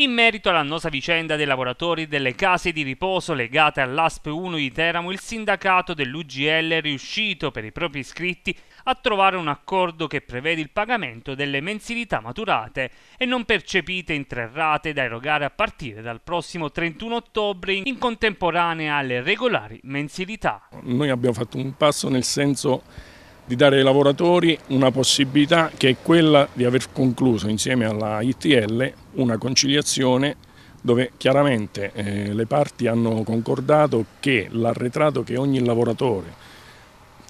in merito all'annosa vicenda dei lavoratori delle case di riposo legate all'ASP 1 di Teramo, il sindacato dell'UGL è riuscito per i propri iscritti a trovare un accordo che prevede il pagamento delle mensilità maturate e non percepite in tre rate da erogare a partire dal prossimo 31 ottobre in contemporanea alle regolari mensilità. Noi abbiamo fatto un passo nel senso di dare ai lavoratori una possibilità che è quella di aver concluso insieme alla ITL una conciliazione dove chiaramente eh, le parti hanno concordato che l'arretrato che ogni lavoratore,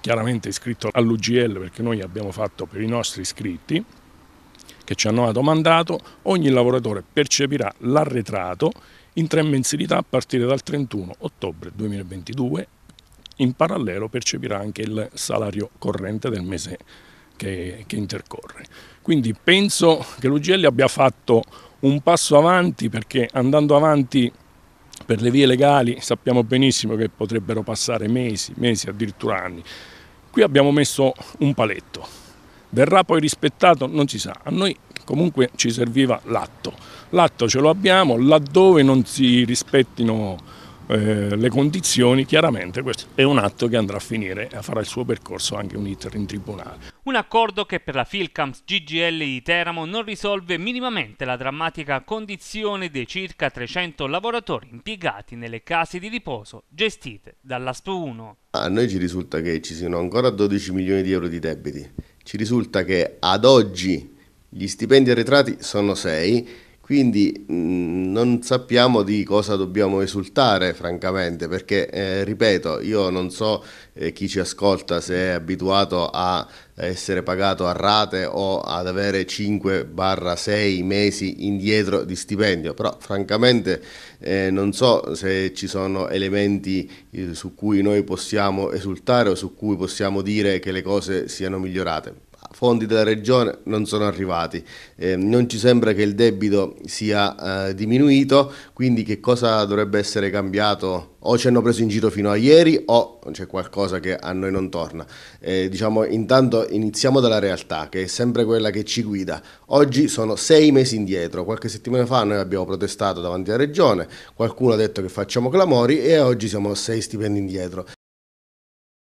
chiaramente iscritto all'UGL perché noi abbiamo fatto per i nostri iscritti, che ci hanno dato mandato, ogni lavoratore percepirà l'arretrato in tre mensilità a partire dal 31 ottobre 2022 in parallelo percepirà anche il salario corrente del mese che, che intercorre. Quindi penso che l'UGL abbia fatto un passo avanti perché andando avanti per le vie legali sappiamo benissimo che potrebbero passare mesi, mesi, addirittura anni. Qui abbiamo messo un paletto. Verrà poi rispettato? Non si sa. A noi comunque ci serviva l'atto. L'atto ce lo abbiamo laddove non si rispettino eh, le condizioni, chiaramente questo è un atto che andrà a finire, e farà il suo percorso anche un iter in tribunale. Un accordo che per la Filcams GGL di Teramo non risolve minimamente la drammatica condizione dei circa 300 lavoratori impiegati nelle case di riposo gestite dall'ASPO 1. A noi ci risulta che ci siano ancora 12 milioni di euro di debiti, ci risulta che ad oggi gli stipendi arretrati sono 6 quindi mh, mm, non sappiamo di cosa dobbiamo esultare, francamente, perché, eh, ripeto, io non so eh, chi ci ascolta se è abituato a essere pagato a rate o ad avere 5-6 mesi indietro di stipendio, però francamente eh, non so se ci sono elementi eh, su cui noi possiamo esultare o su cui possiamo dire che le cose siano migliorate fondi della regione non sono arrivati, eh, non ci sembra che il debito sia eh, diminuito, quindi che cosa dovrebbe essere cambiato? O ci hanno preso in giro fino a ieri o c'è qualcosa che a noi non torna. Eh, diciamo intanto iniziamo dalla realtà che è sempre quella che ci guida. Oggi sono sei mesi indietro, qualche settimana fa noi abbiamo protestato davanti alla regione, qualcuno ha detto che facciamo clamori e oggi siamo sei stipendi indietro.